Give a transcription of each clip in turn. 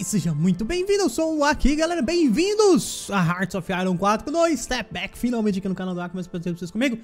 e seja muito bem-vindo, eu sou o Aki, galera, bem-vindos a Hearts of Iron 4 no Step Back, finalmente aqui no canal do Aki, mas pra vocês comigo.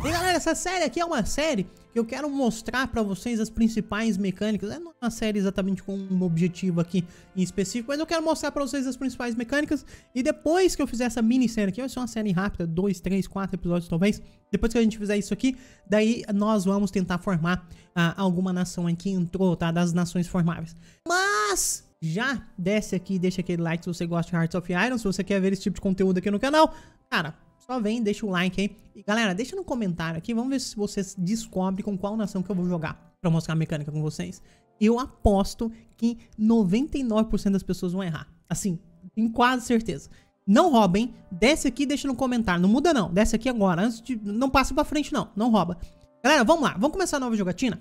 E galera, essa série aqui é uma série eu quero mostrar para vocês as principais mecânicas. É, é uma série exatamente com um objetivo aqui em específico, mas eu quero mostrar para vocês as principais mecânicas. E depois que eu fizer essa minissérie aqui, vai ser uma série rápida, dois, três, quatro episódios talvez. Depois que a gente fizer isso aqui, daí nós vamos tentar formar ah, alguma nação aqui entrou, tá? Das nações formáveis. Mas já desce aqui, deixa aquele like se você gosta de Hearts of Iron, se você quer ver esse tipo de conteúdo aqui no canal. Cara, só vem, deixa o like aí. E galera, deixa no comentário aqui, vamos ver se vocês descobrem com qual nação que eu vou jogar pra mostrar a mecânica com vocês. Eu aposto que 99% das pessoas vão errar. Assim, tenho quase certeza. Não rouba, hein? Desce aqui e deixa no comentário. Não muda não, desce aqui agora. Antes de... Não passa pra frente não, não rouba. Galera, vamos lá, vamos começar a nova jogatina?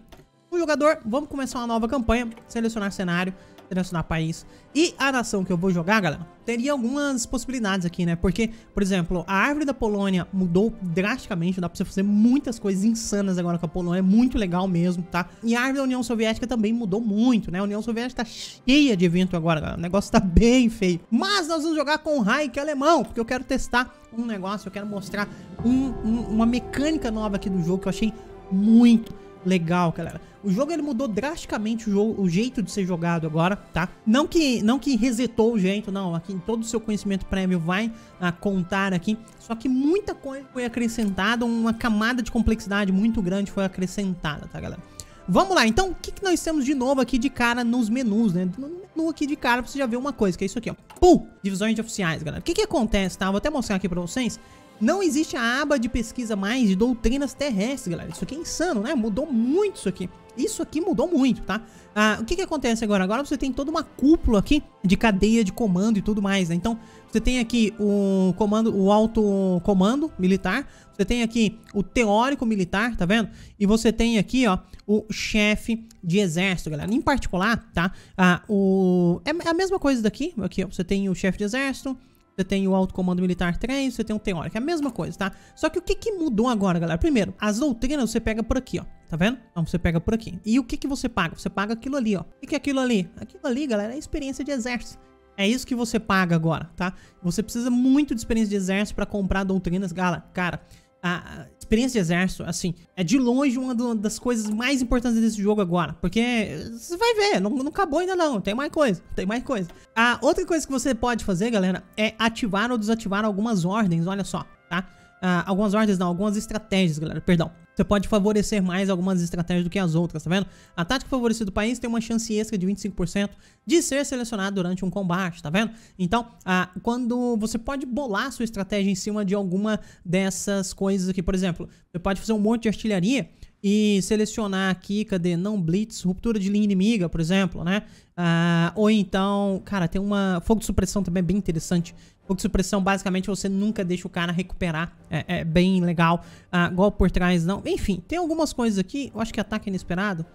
o jogador, vamos começar uma nova campanha, selecionar cenário selecionar país e a nação que eu vou jogar, galera, teria algumas possibilidades aqui, né? Porque, por exemplo, a árvore da Polônia mudou drasticamente, dá pra você fazer muitas coisas insanas agora com a Polônia, é muito legal mesmo, tá? E a árvore da União Soviética também mudou muito, né? A União Soviética tá cheia de evento agora, galera, o negócio tá bem feio. Mas nós vamos jogar com o Reich alemão, porque eu quero testar um negócio, eu quero mostrar um, um, uma mecânica nova aqui do jogo que eu achei muito legal, galera. O jogo ele mudou drasticamente o, jogo, o jeito de ser jogado agora, tá? Não que não que resetou o jeito, não. Aqui todo o seu conhecimento prévio vai a, ah, contar aqui. Só que muita coisa foi acrescentada, uma camada de complexidade muito grande foi acrescentada, tá, galera? Vamos lá, então, o que, que nós temos de novo aqui de cara nos menus, né? No menu aqui de cara, você já vê uma coisa, que é isso aqui, ó. Pum! Divisões de oficiais, galera. O que que acontece, tá? Vou até mostrar aqui pra vocês. Não existe a aba de pesquisa mais de doutrinas terrestres, galera. Isso aqui é insano, né? Mudou muito isso aqui. Isso aqui mudou muito, tá? Ah, o que que acontece agora? Agora você tem toda uma cúpula aqui de cadeia de comando e tudo mais, né? Então, você tem aqui o comando, o alto comando militar, você tem aqui o teórico militar, tá vendo? E você tem aqui, ó, o chefe de exército, galera. Em particular, tá? Ah, o... É a mesma coisa daqui, aqui, ó. Você tem o chefe de exército, você tem o Alto Comando Militar 3, você tem o Teórico, é a mesma coisa, tá? Só que o que, que mudou agora, galera? Primeiro, as doutrinas você pega por aqui, ó. Tá vendo? Então você pega por aqui. E o que, que você paga? Você paga aquilo ali, ó. O que, que é aquilo ali? Aquilo ali, galera, é experiência de exército. É isso que você paga agora, tá? Você precisa muito de experiência de exército para comprar doutrinas, gala, cara a experiência de exército, assim, é de longe uma das coisas mais importantes desse jogo agora. Porque eh, você vai ver, não, não acabou ainda não, tem mais coisa, tem mais coisa. A outra coisa que você pode fazer, galera, é ativar ou desativar algumas ordens, olha só, tá? Ah, algumas ordens não, algumas estratégias, galera, perdão. Você pode favorecer mais algumas estratégias do que as outras, tá vendo? A tática favorecida do país tem uma chance extra de 25% de ser selecionada durante um combate, tá vendo? Então, ah, quando você pode bolar sua estratégia em cima de alguma dessas coisas aqui, por exemplo, você pode fazer um monte de artilharia e selecionar aqui, cadê? Não blitz, ruptura de linha inimiga, por exemplo, né? Ah, ou então, cara, tem uma fogo de supressão também bem interessante Fogo de supressão, basicamente, você nunca deixa o cara recuperar. É, é bem legal. Ah, por trás, não. Enfim, tem algumas coisas aqui. Eu acho que ataque inesperado.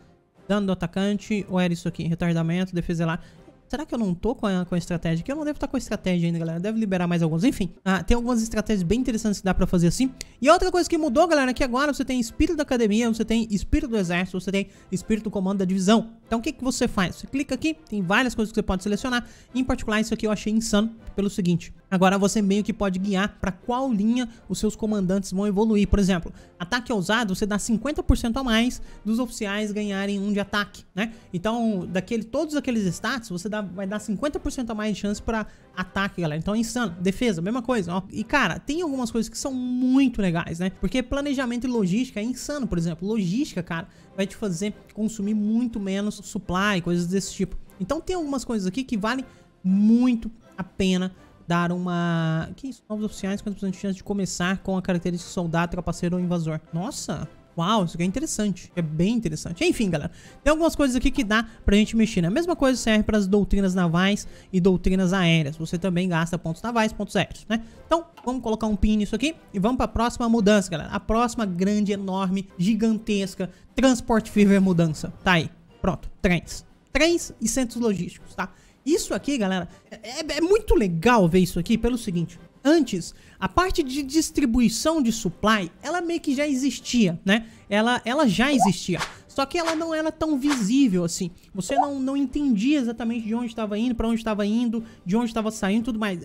Dano do atacante. Ou era isso aqui? Retardamento, defesa lá. Será que eu não tô com a, com a estratégia aqui? Eu não devo estar tá com a estratégia ainda, galera. Deve liberar mais alguns. Enfim, ah, tem algumas estratégias bem interessantes que dá pra fazer assim. E outra coisa que mudou, galera, é que agora você tem espírito da academia, você tem espírito do exército, você tem espírito do comando da divisão. Então o que, que você faz? Você clica aqui, tem várias coisas que você pode selecionar. Em particular, isso aqui eu achei insano pelo seguinte. Agora você meio que pode guiar para qual linha os seus comandantes vão evoluir. Por exemplo, ataque ousado, você dá 50% a mais dos oficiais ganharem um de ataque, né? Então, daquele, todos aqueles status, você dá, vai dar 50% a mais de chance para ataque, galera. Então é insano. Defesa, mesma coisa, ó. E, cara, tem algumas coisas que são muito legais, né? Porque planejamento e logística é insano, por exemplo. Logística, cara, vai te fazer consumir muito menos supply, coisas desse tipo. Então tem algumas coisas aqui que valem muito a pena dar uma... Que isso? Novos oficiais, 50% de chance de começar com a característica soldado, trapaceiro ou invasor. Nossa, Uau, isso aqui é interessante. É bem interessante. Enfim, galera. Tem algumas coisas aqui que dá pra gente mexer. Né? A mesma coisa serve para as doutrinas navais e doutrinas aéreas. Você também gasta pontos navais, pontos aéreos, né? Então, vamos colocar um pin nisso aqui e vamos para a próxima mudança, galera. A próxima grande, enorme, gigantesca Transport Fever mudança. Tá aí. Pronto, trens. Trens e centros logísticos, tá? Isso aqui, galera, é, é muito legal ver isso aqui pelo seguinte. Antes, a parte de distribuição de supply, ela meio que já existia, né? Ela, ela já existia. Só que ela não era tão visível assim. Você não, não entendia exatamente de onde estava indo, para onde estava indo, de onde estava saindo tudo mais.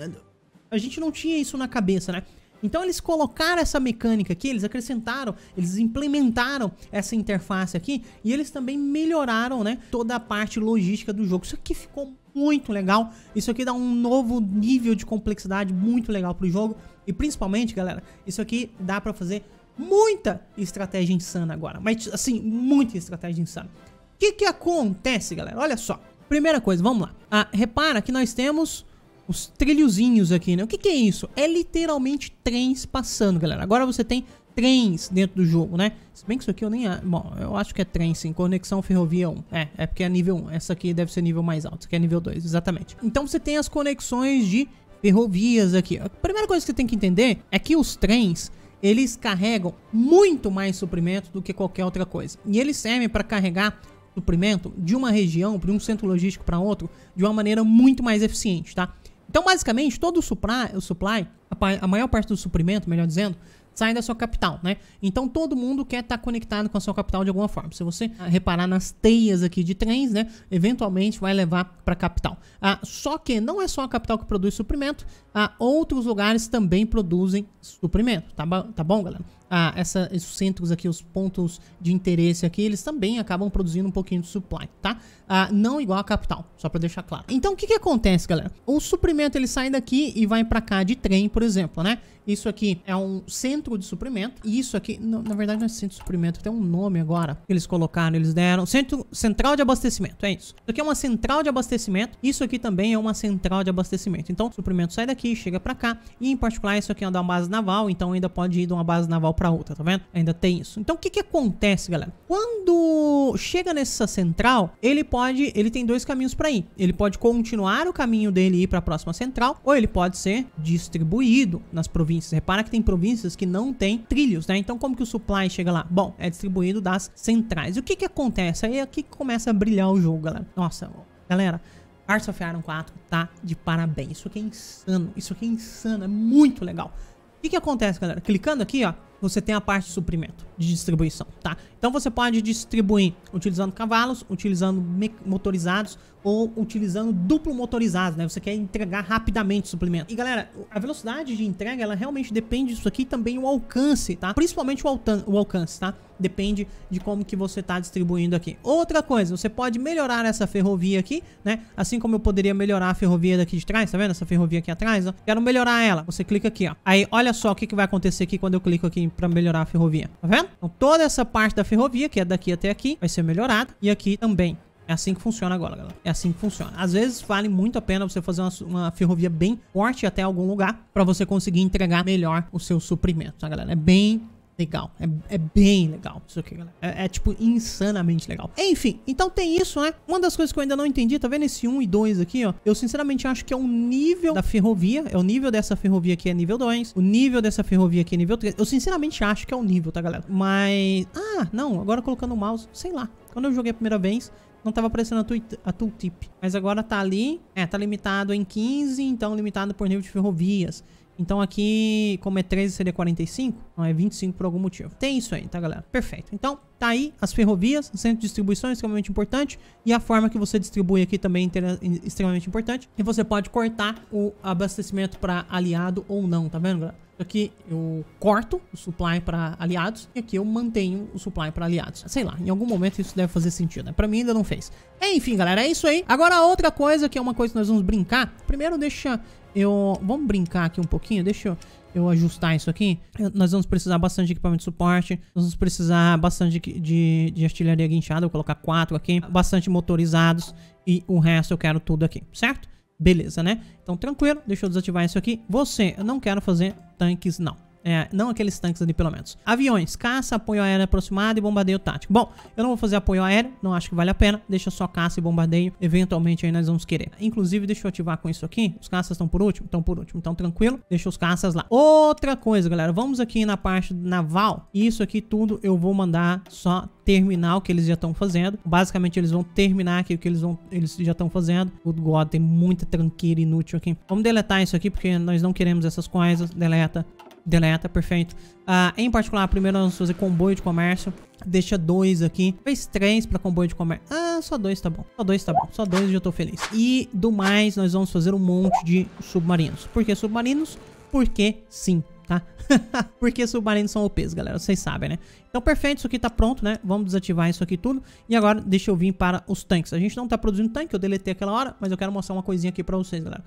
A gente não tinha isso na cabeça, né? Então eles colocaram essa mecânica aqui, eles acrescentaram, eles implementaram essa interface aqui e eles também melhoraram, né, toda a parte logística do jogo. Isso aqui ficou muito legal. Isso aqui dá um novo nível de complexidade muito legal pro jogo e principalmente, galera, isso aqui dá para fazer muita estratégia insana agora, mas assim, muita estratégia insana. O que que acontece, galera? Olha só. Primeira coisa, vamos lá. Ah, repara que nós temos os trilhozinhos aqui, né? O que, que é isso? É literalmente trens passando, galera. Agora você tem trens dentro do jogo, né? Se bem que isso aqui eu nem... Bom, eu acho que é trem, sim. Conexão ferrovia 1. É, é porque é nível 1. Essa aqui deve ser nível mais alto. Isso aqui é nível 2, exatamente. Então você tem as conexões de ferrovias aqui. A primeira coisa que você tem que entender é que os trens... Eles carregam muito mais suprimento do que qualquer outra coisa. E eles servem para carregar suprimento de uma região de um centro logístico para outro de uma maneira muito mais eficiente, tá? Então, basicamente, todo o supply, o supply a, a maior parte do suprimento, melhor dizendo, sai da sua capital, né? Então todo mundo quer estar tá conectado com a sua capital de alguma forma. Se você ah, reparar nas teias aqui de trens, né, eventualmente vai levar para a capital. Ah, só que não é só a capital que produz suprimento, ah, outros lugares também produzem suprimento, tá, tá bom, galera? Ah, essa, esses centros aqui, os pontos de interesse aqui, eles também acabam produzindo um pouquinho de supply, tá? Ah, não igual a capital, só para deixar claro. Então, o que que acontece, galera? O suprimento, ele sai daqui e vai para cá de trem, por exemplo, né? Isso aqui é um centro centro de suprimento. E isso aqui, não, na verdade, não é centro de suprimento, tem um nome agora. Eles colocaram, eles deram. Centro, central de abastecimento, é isso. Isso aqui é uma central de abastecimento. Isso aqui também é uma central de abastecimento. Então, o suprimento sai daqui, chega pra cá. E em particular, isso aqui é uma base naval. Então, ainda pode ir de uma base naval pra outra, tá vendo? Ainda tem isso. Então, o que que acontece, galera? Quando chega nessa central, ele pode, ele tem dois caminhos pra ir. Ele pode continuar o caminho dele e ir pra próxima central, ou ele pode ser distribuído nas províncias. Repara que tem províncias que não não tem trilhos, né? Então como que o supply chega lá? Bom, é distribuído das centrais. E o que que acontece? Aí é que começa a brilhar o jogo, galera. Nossa, galera, Hearts of Iron 4 tá de parabéns. Isso aqui é insano, isso aqui é insano, é muito legal. O que que acontece, galera? Clicando aqui, ó, você tem a parte de suprimento, de distribuição, tá? Então você pode distribuir utilizando cavalos, utilizando motorizados ou utilizando duplo motorizado, né? Você quer entregar rapidamente suprimento. E galera, a velocidade de entrega, ela realmente depende disso aqui também o alcance, tá? Principalmente o, o alcance, tá? Depende de como que você tá distribuindo aqui. Outra coisa, você pode melhorar essa ferrovia aqui, né? Assim como eu poderia melhorar a ferrovia daqui de trás, tá vendo? Essa ferrovia aqui atrás, ó. Quero melhorar ela. Você clica aqui, ó. Aí olha só o que, que vai acontecer aqui quando eu clico aqui em pra para melhorar a ferrovia. Tá vendo? Então toda essa parte da ferrovia, que é daqui até aqui, vai ser melhorada. E aqui também. É assim que funciona agora, galera. É assim que funciona. Às vezes vale muito a pena você fazer uma, uma ferrovia bem forte até algum lugar para você conseguir entregar melhor o seu suprimento, tá, galera? É bem legal. É, é, bem legal isso aqui, galera. É, é, tipo insanamente legal. Enfim, então tem isso, né? Uma das coisas que eu ainda não entendi, tá vendo esse 1 e 2 aqui, ó? Eu sinceramente acho que é o nível da ferrovia. É o nível dessa ferrovia aqui é nível 2. O nível dessa ferrovia aqui é nível 3. Eu sinceramente acho que é o nível, tá, galera? Mas. Ah, não. Agora colocando o mouse, sei lá. Quando eu joguei a primeira vez, não tava aparecendo a, a tooltip. Mas agora tá ali. É, tá limitado em 15, então limitado por nível de ferrovias. Então aqui, como é 13, seria 45. Não, então é 25 por algum motivo. Tem isso aí, tá, galera? Perfeito. Então, tá aí as ferrovias, o centro de distribuição extremamente importante. E a forma que você distribui aqui também é extremamente importante. E você pode cortar o abastecimento para aliado ou não, tá vendo, galera? Aqui eu corto o supply para aliados e aqui eu mantenho o supply para aliados. Sei lá, em algum momento isso deve fazer sentido, né? Para mim ainda não fez. Enfim, galera, é isso aí. Agora outra coisa que é uma coisa que nós vamos brincar. Primeiro deixa eu... Vamos brincar aqui um pouquinho? Deixa eu eu ajustar isso aqui, nós vamos precisar bastante de equipamento de suporte, nós vamos precisar bastante de, de, de artilharia guinchada, vou colocar quatro aqui, bastante motorizados e o resto eu quero tudo aqui, certo? Beleza, né? Então tranquilo, deixa eu desativar isso aqui. Você, eu não quero fazer tanques não. É, não aqueles tanques ali, pelo menos. Aviões, caça, apoio aéreo aproximado e bombardeio tático. Bom, eu não vou fazer apoio aéreo, não acho que vale a pena. Deixa só caça e bombardeio, eventualmente aí nós vamos querer. Inclusive, deixa eu ativar com isso aqui. Os caças estão por último? Estão por último, então tranquilo. Deixa os caças lá. Outra coisa, galera, vamos aqui na parte naval. Isso aqui tudo eu vou mandar só terminar o que eles já estão fazendo. Basicamente, eles vão terminar aqui o que eles, vão, eles já estão fazendo. God, tem muita tranqueira inútil aqui. Vamos deletar isso aqui, porque nós não queremos essas coisas. Deleta deleta, perfeito. Ah, em particular, primeiro vamos fazer comboio de comércio. Deixa dois aqui. Fez três pra comboio de comércio. Ah, só dois tá bom. Só dois tá bom. Só dois já tô feliz. E do mais, nós vamos fazer um monte de submarinos. Por que submarinos? Porque sim, tá? Porque submarinos são OPs, galera, vocês sabem, né? Então, perfeito, isso aqui tá pronto, né? Vamos desativar isso aqui tudo. E agora, deixa eu vir para os tanques. A gente não tá produzindo tanque, eu deletei aquela hora, mas eu quero mostrar uma coisinha aqui pra vocês, galera.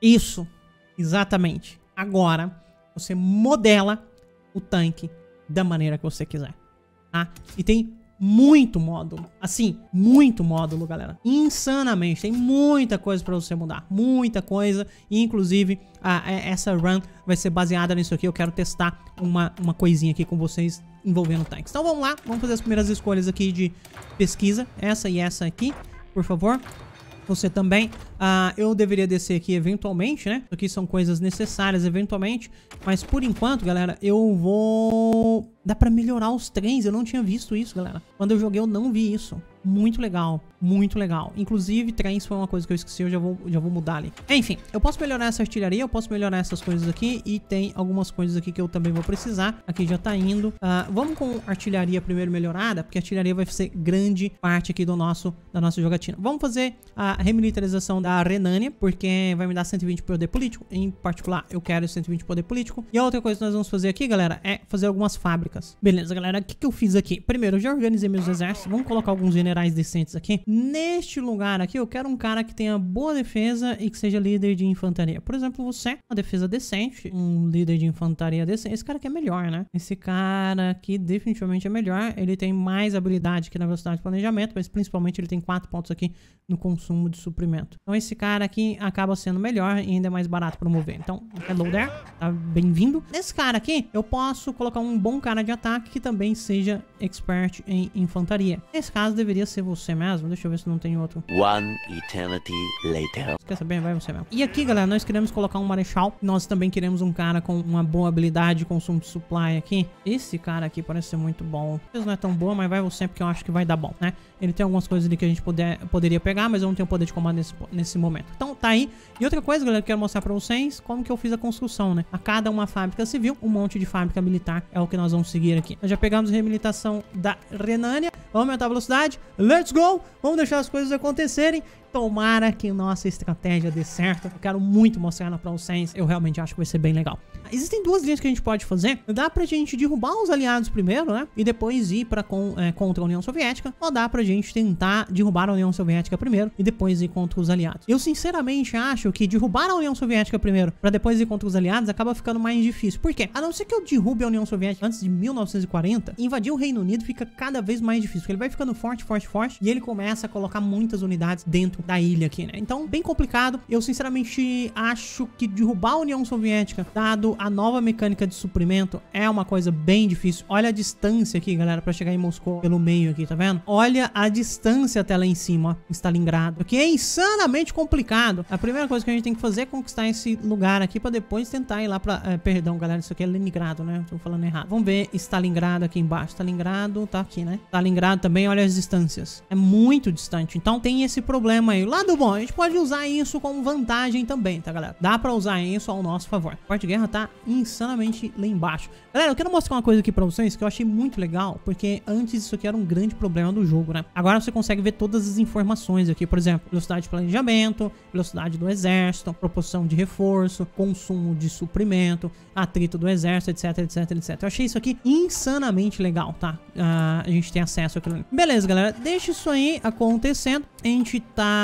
Isso, exatamente. Agora você modela o tanque da maneira que você quiser, tá? E tem muito módulo, assim, muito módulo, galera. Insanamente, tem muita coisa para você mudar, muita coisa. inclusive, a, a, essa run vai ser baseada nisso aqui. Eu quero testar uma, uma coisinha aqui com vocês envolvendo tanques. Então vamos lá, vamos fazer as primeiras escolhas aqui de pesquisa. Essa e essa aqui, por favor. Você também. Ah, eu deveria descer aqui eventualmente, né? Aqui são coisas necessárias eventualmente. Mas por enquanto, galera, eu vou... Dá pra melhorar os trens. Eu não tinha visto isso, galera. Quando eu joguei, eu não vi isso. Muito legal, muito legal. Inclusive, trens foi uma coisa que eu esqueci, eu já vou, já vou mudar ali. Enfim, eu posso melhorar essa artilharia, eu posso melhorar essas coisas aqui. E tem algumas coisas aqui que eu também vou precisar. Aqui já tá indo. Uh, vamos com artilharia primeiro melhorada, porque artilharia vai ser grande parte aqui do nosso, da nossa jogatina. Vamos fazer a remilitarização da Renânia, porque vai me dar 120 poder político. Em particular, eu quero 120 poder político. E a outra coisa que nós vamos fazer aqui, galera, é fazer algumas fábricas. Beleza, galera, o que, que eu fiz aqui? Primeiro, eu já organizei meus exércitos. Vamos colocar alguns generais decentes aqui. Neste lugar aqui, eu quero um cara que tenha boa defesa e que seja líder de infantaria. Por exemplo, você, uma defesa decente, um líder de infantaria decente. Esse cara aqui é melhor, né? Esse cara aqui definitivamente é melhor. Ele tem mais habilidade aqui na velocidade de planejamento, mas principalmente ele tem quatro pontos aqui no consumo de suprimento. Então esse cara aqui acaba sendo melhor e ainda é mais barato para mover. Então, hello é there, tá bem-vindo. Nesse cara aqui, eu posso colocar um bom cara de ataque que também seja expert em infantaria. Nesse caso, deveria ser você mesmo. Deixa eu ver se não tem outro. One eternity later. quer saber? Vai você mesmo. E aqui, galera, nós queremos colocar um marechal. Nós também queremos um cara com uma boa habilidade, consumo de supply aqui. Esse cara aqui parece ser muito bom. Não é tão boa, mas vai você, porque eu acho que vai dar bom, né? Ele tem algumas coisas ali que a gente poderia pegar, mas eu não tenho poder de comando nesse, nesse nesse momento. Então tá aí. E outra coisa, galera, que eu quero mostrar pra vocês, como que eu fiz a construção, né? A cada uma fábrica civil, um monte de fábrica militar é o que nós vamos seguir aqui. Nós já pegamos a reabilitação da Renânia, vamos aumentar a velocidade, let's go! Vamos deixar as coisas acontecerem Tomara que nossa estratégia dê certo. Eu quero muito mostrar ela pra vocês. Eu realmente acho que vai ser bem legal. Existem duas linhas que a gente pode fazer. Dá pra gente derrubar os aliados primeiro, né? E depois ir pra com, é, contra a União Soviética. Ou dá pra gente tentar derrubar a União Soviética primeiro e depois ir contra os aliados. Eu sinceramente acho que derrubar a União Soviética primeiro pra depois ir contra os aliados acaba ficando mais difícil. Por quê? A não ser que eu derrube a União Soviética antes de 1940, invadir o Reino Unido fica cada vez mais difícil. Porque ele vai ficando forte, forte, forte. E ele começa a colocar muitas unidades dentro da ilha aqui, né? Então, bem complicado. Eu, sinceramente, acho que derrubar a União Soviética, dado a nova mecânica de suprimento, é uma coisa bem difícil. Olha a distância aqui, galera, para chegar em Moscou pelo meio aqui, tá vendo? Olha a distância até lá em cima, em Stalingrado, que é insanamente complicado. A primeira coisa que a gente tem que fazer é conquistar esse lugar aqui para depois tentar ir lá para... É, eh, perdão, galera, isso aqui é Leningrado, né? Tô falando errado. Vamos ver Stalingrado aqui embaixo. Stalingrado tá aqui, né? Stalingrado também, olha as distâncias. É muito distante. Então, tem esse problema problema lado bom, a gente pode usar isso como vantagem também, tá, galera? Dá pra usar isso ao nosso favor. A parte de guerra tá insanamente lá embaixo. Galera, eu quero mostrar uma coisa aqui pra vocês que eu achei muito legal, porque antes isso aqui era um grande problema do jogo, né? Agora você consegue ver todas as informações aqui, por exemplo, velocidade de planejamento, velocidade do exército, proporção de reforço, consumo de suprimento, atrito do exército, etc, etc, etc. Eu achei isso aqui insanamente legal, tá? Uh, a gente tem acesso aqui. Beleza, galera, deixa isso aí acontecendo. A gente tá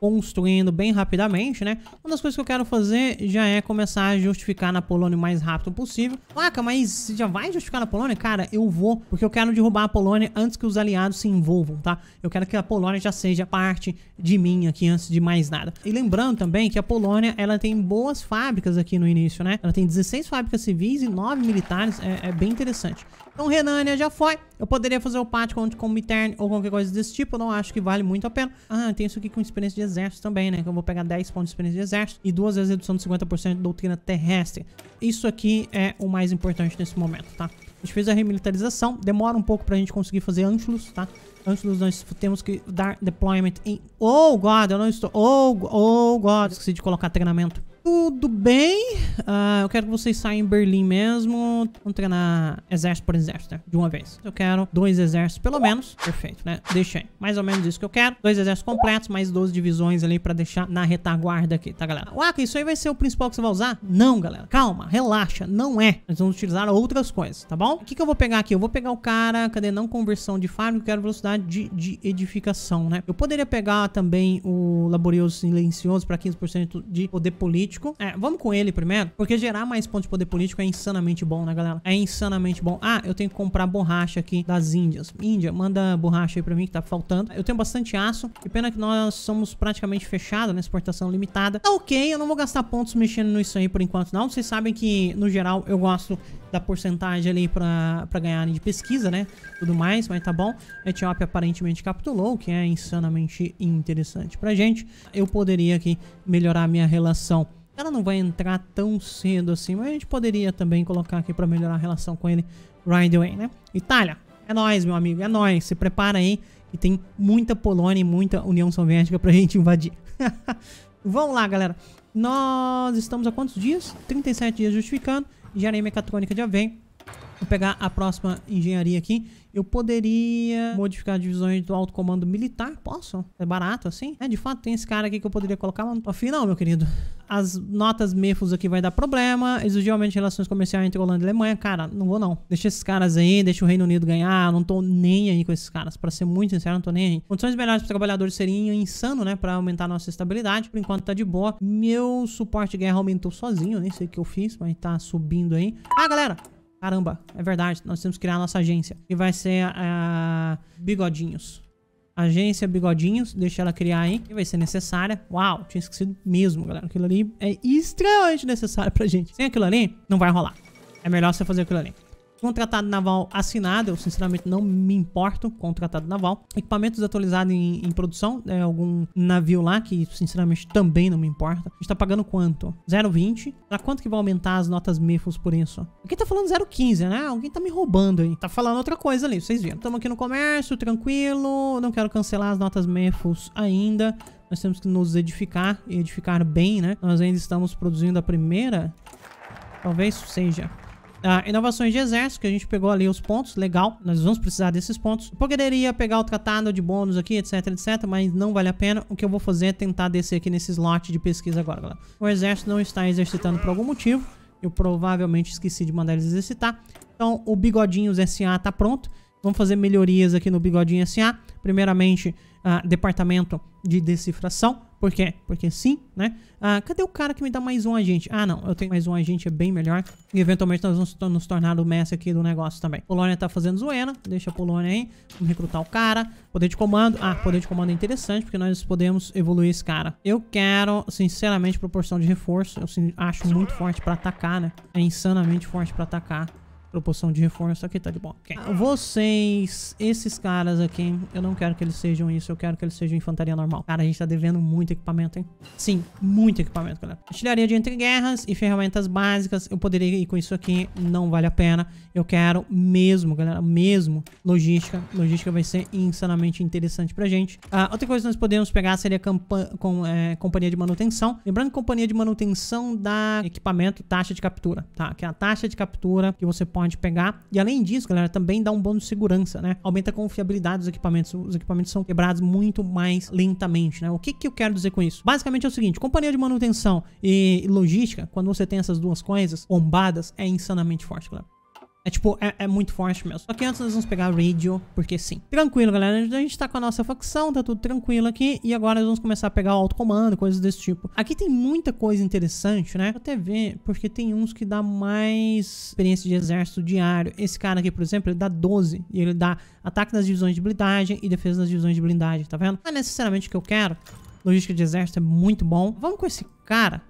construindo bem rapidamente, né? Uma das coisas que eu quero fazer já é começar a justificar na Polônia o mais rápido possível. Laca, mas já vai justificar na Polônia? Cara, eu vou, porque eu quero derrubar a Polônia antes que os aliados se envolvam, tá? Eu quero que a Polônia já seja parte de mim aqui antes de mais nada. E lembrando também que a Polônia, ela tem boas fábricas aqui no início, né? Ela tem 16 fábricas civis e 9 militares, é, é bem interessante. Então, Renânia já foi. Eu poderia fazer o pátio com, com Mitern ou qualquer coisa desse tipo, eu não acho que vale muito a pena. Ah, tem isso aqui com experiência de exército também, né? Que eu vou pegar 10 pontos de experiência de exército e duas vezes redução de 50% de doutrina terrestre. Isso aqui é o mais importante nesse momento, tá? A gente fez a remilitarização, demora um pouco pra gente conseguir fazer Anschluss, tá? Anschluss nós temos que dar deployment em... Oh, God, eu não estou... Oh, oh, God, esqueci de colocar treinamento. Tudo bem. Uh, eu quero que vocês saiam em Berlim mesmo. Vamos treinar exército por exército, né? De uma vez. Eu quero dois exércitos, pelo menos. Perfeito, né? aí. Mais ou menos isso que eu quero. Dois exércitos completos, mais 12 divisões ali pra deixar na retaguarda aqui, tá, galera? Uaca, isso aí vai ser o principal que você vai usar? Não, galera. Calma, relaxa. Não é. Nós vamos utilizar outras coisas, tá bom? O que, que eu vou pegar aqui? Eu vou pegar o cara... Cadê? Não conversão de fábrica. Eu quero velocidade de, de edificação, né? Eu poderia pegar também o laborioso silencioso pra 15% de poder político político. É, vamos com ele primeiro, porque gerar mais pontos de poder político é insanamente bom, né, galera? É insanamente bom. Ah, eu tenho que comprar borracha aqui das Índias. Índia, manda borracha aí pra mim que tá faltando. Eu tenho bastante aço, Que pena que nós somos praticamente fechados, né, exportação limitada. Tá ok, eu não vou gastar pontos mexendo nisso aí por enquanto não. Vocês sabem que, no geral, eu gosto da porcentagem ali pra, pra ganhar de pesquisa, né? Tudo mais, mas tá bom. Etiópia aparentemente capitulou, o que é insanamente interessante pra gente. Eu poderia aqui melhorar a minha relação ela não vai entrar tão cedo assim, mas a gente poderia também colocar aqui para melhorar a relação com ele right away, né? Itália, é nóis, meu amigo, é nóis. Se prepara aí que tem muita Polônia e muita União Soviética pra gente invadir. Vamos lá, galera. Nós estamos há quantos dias? 37 dias justificando. Engenharia mecatrônica já vem. Vou pegar a próxima engenharia aqui eu poderia modificar divisões do alto comando militar? Posso? É barato assim? É, de fato, tem esse cara aqui que eu poderia colocar, mas afinal, meu querido. As notas MEFUS aqui vai dar problema. Exigilmente relações comerciais entre Holanda e Alemanha. Cara, não vou não. Deixa esses caras aí, deixa o Reino Unido ganhar. Não tô nem aí com esses caras. Pra ser muito sincero, não tô nem aí. Condições melhores para trabalhadores seriam insano, né? Pra aumentar nossa estabilidade. Por enquanto tá de boa. Meu suporte de guerra aumentou sozinho. Nem sei o que eu fiz, mas tá subindo aí. Ah, galera! Caramba, é verdade, nós temos que criar a nossa agência. E vai ser a, a Bigodinhos. Agência Bigodinhos, deixa ela criar aí, que vai ser necessária. Uau, tinha esquecido mesmo, galera. Aquilo ali é extremamente necessário pra gente. Sem aquilo ali, não vai rolar. É melhor você fazer aquilo ali. Contratado naval assinado, eu sinceramente não me importo com o naval. Equipamentos atualizados em, em produção, é algum navio lá que sinceramente também não me importa. A gente tá pagando quanto? 0,20. Pra quanto que vai aumentar as notas MEFOS por isso? Aqui tá falando 0,15, né? Alguém tá me roubando aí. Tá falando outra coisa ali, vocês viram. Estamos aqui no comércio, tranquilo, não quero cancelar as notas MEFOS ainda. Nós temos que nos edificar e edificar bem, né? Nós ainda estamos produzindo a primeira. Talvez seja ah, inovações de exército, que a gente pegou ali os pontos, legal, nós vamos precisar desses pontos. Eu poderia pegar o tratado de bônus aqui, etc, etc, mas não vale a pena. O que eu vou fazer é tentar descer aqui nesse slot de pesquisa agora, galera. O exército não está exercitando por algum motivo, eu provavelmente esqueci de mandar eles exercitar. Então o Bigodinhos SA tá pronto. Vamos fazer melhorias aqui no Bigodinho SA. Primeiramente, ah, departamento de decifração. Por quê? Porque sim, né? Ah, cadê o cara que me dá mais um agente? Ah, não. Eu tenho mais um agente, é bem melhor. E eventualmente nós vamos nos tornar o mestre aqui do negócio também. Polônia tá fazendo zoeira. Deixa a Polônia aí. Vamos recrutar o cara. Poder de comando. Ah, poder de comando é interessante, porque nós podemos evoluir esse cara. Eu quero, sinceramente, proporção de reforço. Eu acho muito forte pra atacar, né? É insanamente forte pra atacar proporção de reforço aqui, tá de bom. Okay. Vocês, esses caras aqui, eu não quero que eles sejam isso, eu quero que eles sejam infantaria normal. Cara, a gente tá devendo muito equipamento, hein? Sim, muito equipamento, galera. Artilharia de entreguerras e ferramentas básicas, eu poderia ir com isso aqui, não vale a pena. Eu quero mesmo, galera, mesmo logística. Logística vai ser insanamente interessante pra gente. Ah, outra coisa que nós podemos pegar seria com, é, companhia de manutenção. Lembrando que companhia de manutenção dá equipamento, taxa de captura, tá? Que é a taxa de captura que você pode de pegar. E além disso, galera, também dá um bônus de segurança, né? Aumenta a confiabilidade dos equipamentos. Os equipamentos são quebrados muito mais lentamente, né? O que, que eu quero dizer com isso? Basicamente é o seguinte, companhia de manutenção e logística, quando você tem essas duas coisas bombadas, é insanamente forte, galera. É tipo, é, é, muito forte mesmo. Só que antes nós vamos pegar Radio, porque sim. Tranquilo, galera. A gente tá com a nossa facção, tá tudo tranquilo aqui. E agora nós vamos começar a pegar o autocomando, coisas desse tipo. Aqui tem muita coisa interessante, né? Vou até ver, porque tem uns que dá mais experiência de exército diário. Esse cara aqui, por exemplo, ele dá 12. E ele dá ataque nas divisões de blindagem e defesa nas divisões de blindagem, tá vendo? Não é necessariamente o que eu quero. Logística de exército é muito bom. Vamos com esse cara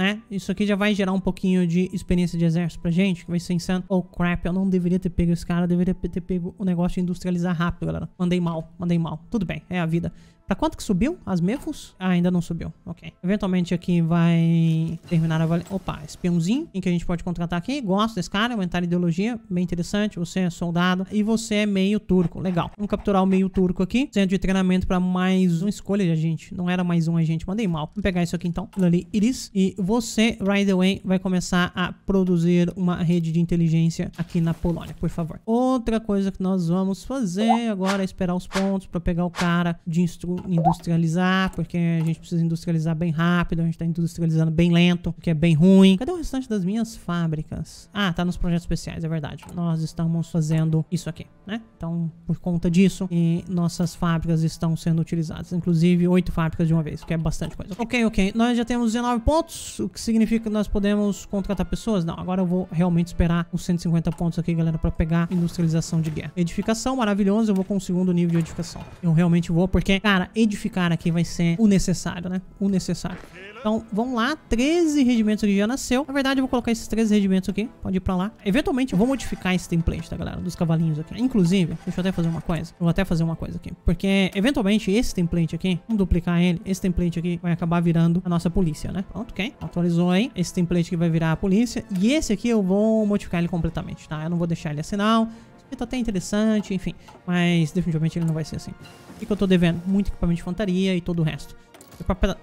né? Isso aqui já vai gerar um pouquinho de experiência de exército pra gente, que vai ser insano. Oh, crap, eu não deveria ter pego esse cara, deveria ter pego o negócio de industrializar rápido, galera. Mandei mal, mandei mal. Tudo bem, é a vida. Pra tá quanto que subiu? As mefos? Ah, ainda não subiu. Ok. Eventualmente aqui vai terminar a valer. Opa, espiãozinho em que a gente pode contratar aqui. Gosto desse cara, aumentar a ideologia. Bem interessante. Você é soldado e você é meio turco. Legal. Vamos capturar o meio turco aqui. Centro de treinamento pra mais uma escolha de agente. Não era mais um agente. Mandei mal. Vamos pegar isso aqui então. Ali, Iris. E você, right away, vai começar a produzir uma rede de inteligência aqui na Polônia, por favor. Outra coisa que nós vamos fazer agora é esperar os pontos pra pegar o cara de instrução industrializar, porque a gente precisa industrializar bem rápido, a gente está industrializando bem lento, o que é bem ruim. Cadê o restante das minhas fábricas? Ah, tá nos projetos especiais, é verdade. Nós estamos fazendo isso aqui, né? Então, por conta disso, nossas fábricas estão sendo utilizadas. Inclusive, oito fábricas de uma vez, o que é bastante coisa. Ok, ok. Nós já temos 19 pontos, o que significa que nós podemos contratar pessoas? Não, agora eu vou realmente esperar os 150 pontos aqui, galera, para pegar industrialização de guerra. Edificação, maravilhoso. Eu vou com o segundo nível de edificação. Eu realmente vou, porque, cara, Cara, edificar aqui vai ser o necessário, né? O necessário. Então, vão lá, 13 regimentos que já nasceu. Na verdade, eu vou colocar esses 13 regimentos aqui, pode ir pra lá. Eventualmente, eu vou modificar esse template, tá, galera? Dos cavalinhos aqui. Inclusive, deixa eu até fazer uma coisa. Eu vou até fazer uma coisa aqui. Porque, eventualmente, esse template aqui, vamos duplicar ele. Esse template aqui vai acabar virando a nossa polícia, né? Pronto, ok. Atualizou aí. Esse template aqui vai virar a polícia. E esse aqui eu vou modificar ele completamente, tá? Eu não vou deixar ele assim, não. Tá até interessante, enfim. Mas definitivamente ele não vai ser assim. O que, que eu tô devendo? Muito equipamento de infantaria e todo o resto.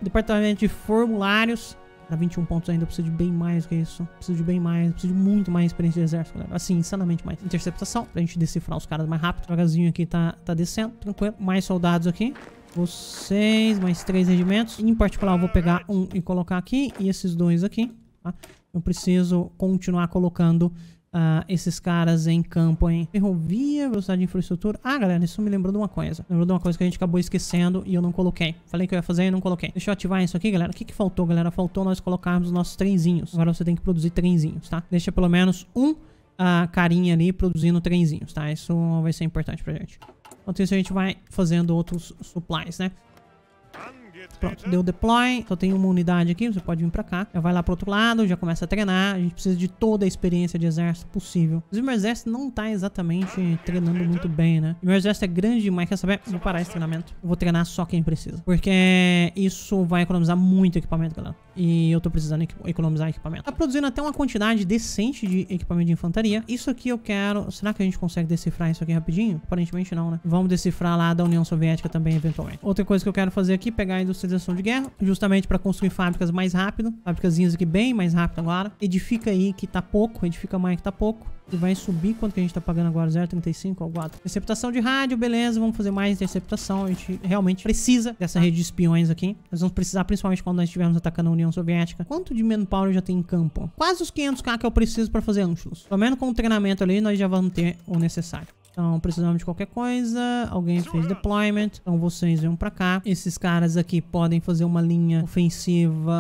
Departamento de formulários. Pra 21 pontos ainda, eu preciso de bem mais que isso. Preciso de bem mais, preciso de muito mais experiência de exército, galera. Assim, insanamente mais. Interceptação, pra gente decifrar os caras mais rápido. Devagarzinho aqui tá, tá descendo, tranquilo. Mais soldados aqui. Vocês, mais três regimentos. Em particular, eu vou pegar um e colocar aqui. E esses dois aqui, tá? Eu preciso continuar colocando uh, esses caras em campo em ferrovia, velocidade de infraestrutura. Ah, galera, isso me lembrou de uma coisa. Lembrou de uma coisa que a gente acabou esquecendo e eu não coloquei. Falei que eu ia fazer e não coloquei. Deixa eu ativar isso aqui, galera. O que, que faltou, galera? Faltou nós colocarmos os nossos trenzinhos. Agora você tem que produzir trenzinhos, tá? Deixa pelo menos um uh, carinha ali produzindo trenzinhos, tá? Isso vai ser importante pra gente. Enquanto isso, a gente vai fazendo outros supplies, né? Pronto, deu deploy. Só tem uma unidade aqui, você pode vir pra cá. Já vai lá pro outro lado, já começa a treinar. A gente precisa de toda a experiência de exército possível. o meu exército não tá exatamente treinando muito bem, né? Meu exército é grande demais, quer saber? Vou parar esse treinamento. vou treinar só quem precisa. Porque isso vai economizar muito equipamento, galera. E eu tô precisando economizar equipamento. Tá produzindo até uma quantidade decente de equipamento de infantaria. Isso aqui eu quero... Será que a gente consegue decifrar isso aqui rapidinho? Aparentemente não, né? Vamos decifrar lá da União Soviética também, eventualmente. Outra coisa que eu quero fazer aqui, pegar industrialização de guerra, justamente para construir fábricas mais rápido, fábricas aqui bem mais rápido agora. Edifica aí que tá pouco, edifica mais que tá pouco. E vai subir quanto que a gente tá pagando agora, 0,35 ou 4. Interceptação de rádio, beleza, vamos fazer mais interceptação. A gente realmente precisa dessa rede de espiões aqui. Nós vamos precisar principalmente quando nós estivermos atacando a União Soviética. Quanto de manpower já tem em campo? Quase os 500k que eu preciso para fazer Anschluss. Pelo menos com o treinamento ali, nós já vamos ter o necessário. Então precisamos de qualquer coisa. Alguém fez deployment. Então vocês vêm pra cá. Esses caras aqui podem fazer uma linha ofensiva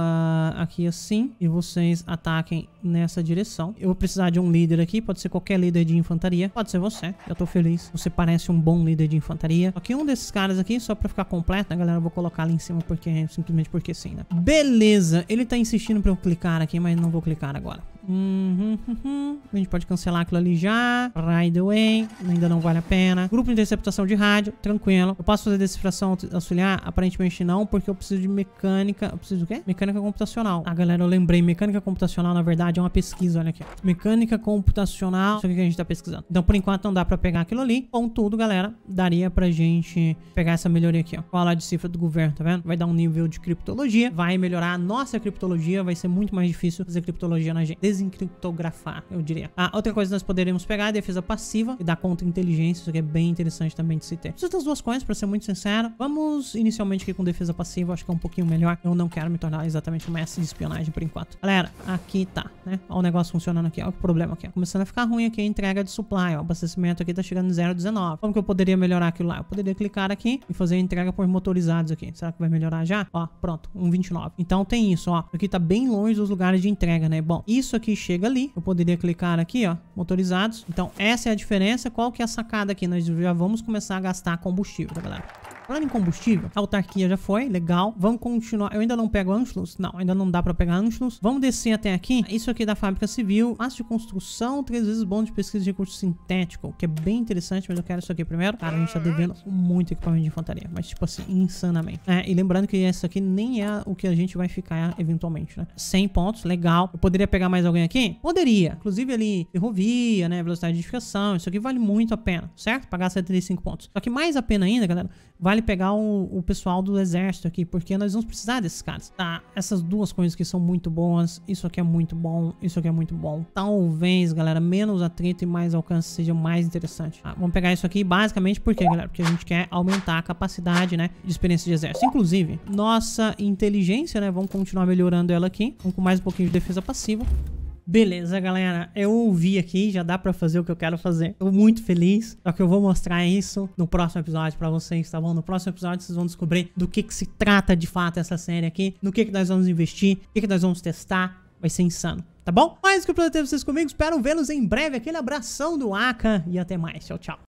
aqui assim. E vocês ataquem nessa direção. Eu vou precisar de um líder aqui. Pode ser qualquer líder de infantaria. Pode ser você. Eu tô feliz. Você parece um bom líder de infantaria. Aqui um desses caras aqui, só pra ficar completo, né, galera? Eu vou colocar ali em cima porque simplesmente porque sim, né? Beleza. Ele tá insistindo pra eu clicar aqui, mas não vou clicar agora. Uhum, uhum. A gente pode cancelar aquilo ali já. Right away. Ainda não vale a pena. Grupo de interceptação de rádio. Tranquilo. Eu posso fazer decifração auxiliar? Aparentemente não, porque eu preciso de mecânica. Eu preciso do quê? Mecânica computacional. Ah, galera, eu lembrei. Mecânica computacional, na verdade, é uma pesquisa. Olha aqui. Mecânica computacional. Isso aqui que a gente tá pesquisando. Então, por enquanto, não dá pra pegar aquilo ali. Contudo, galera, daria pra gente pegar essa melhoria aqui, ó. Falar de cifra do governo, tá vendo? Vai dar um nível de criptologia. Vai melhorar a nossa criptologia. Vai ser muito mais difícil fazer criptologia na gente desencriptografar, eu diria. Ah, outra coisa que nós poderíamos pegar é a defesa passiva e dar contra inteligência, isso aqui é bem interessante também de se ter. Preciso das duas coisas, pra ser muito sincero. Vamos inicialmente aqui com defesa passiva, acho que é um pouquinho melhor. Eu não quero me tornar exatamente uma S de espionagem por enquanto. Galera, aqui tá, né? Olha o negócio funcionando aqui, olha o problema aqui. Começando a ficar ruim aqui a entrega de supply, ó. O abastecimento aqui tá chegando em 0,19. Como que eu poderia melhorar aquilo lá? Eu poderia clicar aqui e fazer a entrega por motorizados aqui. Será que vai melhorar já? Ó, pronto, 1,29. Então tem isso, ó. Aqui tá bem longe dos lugares de entrega, né? Bom, isso aqui chega ali. Eu poderia clicar aqui, ó, motorizados. Então essa é a diferença. Qual que é a sacada aqui? Nós já vamos começar a gastar combustível, tá, galera? Falando em combustível, a autarquia já foi, legal. Vamos continuar. Eu ainda não pego Anschluss? Não, ainda não dá pra pegar Anschluss. Vamos descer até aqui. Isso aqui é da fábrica civil. Aço de construção, três vezes bom de pesquisa de recurso sintético, que é bem interessante, mas eu quero isso aqui primeiro. Cara, a gente tá devendo muito equipamento de infantaria, mas tipo assim, insanamente. É, e lembrando que essa aqui nem é o que a gente vai ficar eventualmente, né? 100 pontos, legal. Eu poderia pegar mais alguém aqui? Poderia. Inclusive ali, ferrovia, né? Velocidade de edificação, isso aqui vale muito a pena, certo? Pagar 75 pontos. Só que mais a pena ainda, galera, vale vale pegar o, o, pessoal do exército aqui, porque nós vamos precisar desses caras. Tá, essas duas coisas que são muito boas, isso aqui é muito bom, isso aqui é muito bom. Talvez, galera, menos atrito e mais alcance seja mais interessante. Tá, vamos pegar isso aqui basicamente porque, galera, porque a gente quer aumentar a capacidade, né, de experiência de exército. Inclusive, nossa inteligência, né, vamos continuar melhorando ela aqui. Vamos com mais um pouquinho de defesa passiva. Beleza, galera. Eu ouvi aqui, já dá pra fazer o que eu quero fazer. Tô muito feliz. Só que eu vou mostrar isso no próximo episódio pra vocês, tá bom? No próximo episódio vocês vão descobrir do que que se trata de fato essa série aqui. No que que nós vamos investir, o que que nós vamos testar. Vai ser insano, tá bom? Mais que eu ter vocês comigo. Espero vê-los em breve. Aquele abração do Aka e até mais. Tchau, tchau.